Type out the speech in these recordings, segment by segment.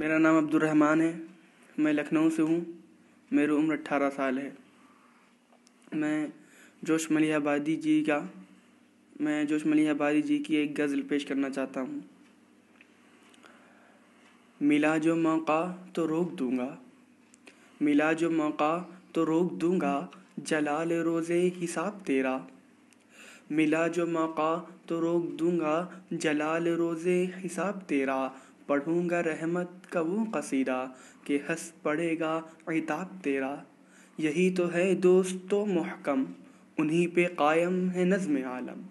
मेरा नाम अब्दुलरहमान है मैं लखनऊ से हूँ मेरी उम्र अट्ठारह साल है मैं जोश मलिहाबादी जी का मैं जोश मलिहाबादी जी की एक गज़ल पेश करना चाहता हूँ मिला जो मौका तो रोक दूँगा मिला जो मौका तो रोक दूँगा जलाल रोज़े हिसाब तेरा मिला जो मौका तो रोक दूँगा जलाल रोज़े हिसाब तेरा पढ़ूँगा रहमत का वो कसीदा के हंस पड़ेगा अताब तेरा यही तो है दोस्तों महकम उन्हीं पे कायम है नज़म आलम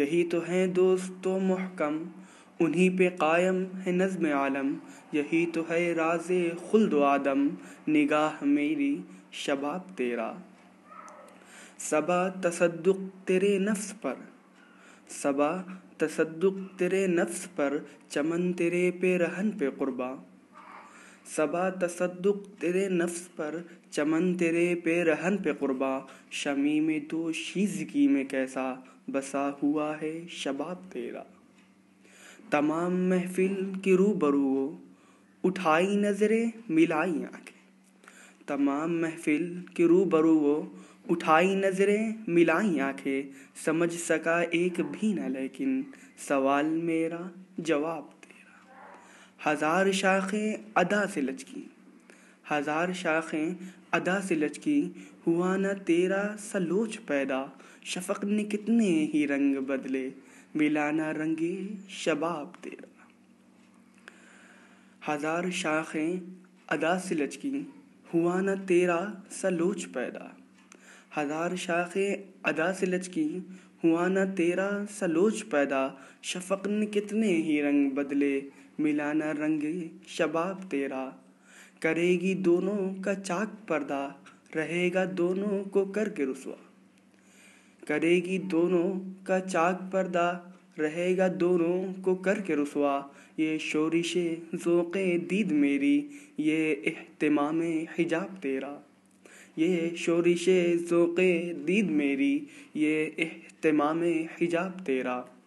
यही तो है दोस्तों महकम उन्हीं पे कायम है नज़म आलम यही तो है राज खुल्द आदम निगाह मेरी शबाब तेरा सबा तसद्दुक तेरे नफ्स पर सबा तसद्दुक तेरे नफ्स पर चमन तेरे पे रहन पे कुर्बा सबा तसद्दुक तेरे नफ्स पर चमन तेरे पे रहन पे कुर्बा शमी में तो शीजगी में कैसा बसा हुआ है शबाब तेरा तमाम महफिल की रूबरू उठाई नजरें मिलाई आंखें तमाम महफिल के रूबरू वो उठाई नजरें मिलाई आंखें समझ सका एक भी ना लेकिन सवाल मेरा जवाब तेरा हजार शाखें अदा से लचकी हजार शाखें अदा से लचकी हुआ न तेरा सलोच पैदा शफक ने कितने ही रंग बदले मिला रंगे शबाब तेरा हजार शाखें अदा से लचकी हुआ न तेरा सलोच पैदा हज़ार शाखें अदा से लचकी हुआ न तेरा सलोच पैदा शफक ने कितने ही रंग बदले मिला न रंग शबाब तेरा करेगी दोनों का चाक पर्दा रहेगा दोनों को करके रुसवा करेगी दोनों का चाक पर्दा रहेगा दोनों को करके रसवा ये शोरिश ज़ोक़ दीद मेरी ये अहतमाम हिजाब तेरा ये शोरिश ज़ोक़ दीद मेरी ये अहतमाम हिजाब तेरा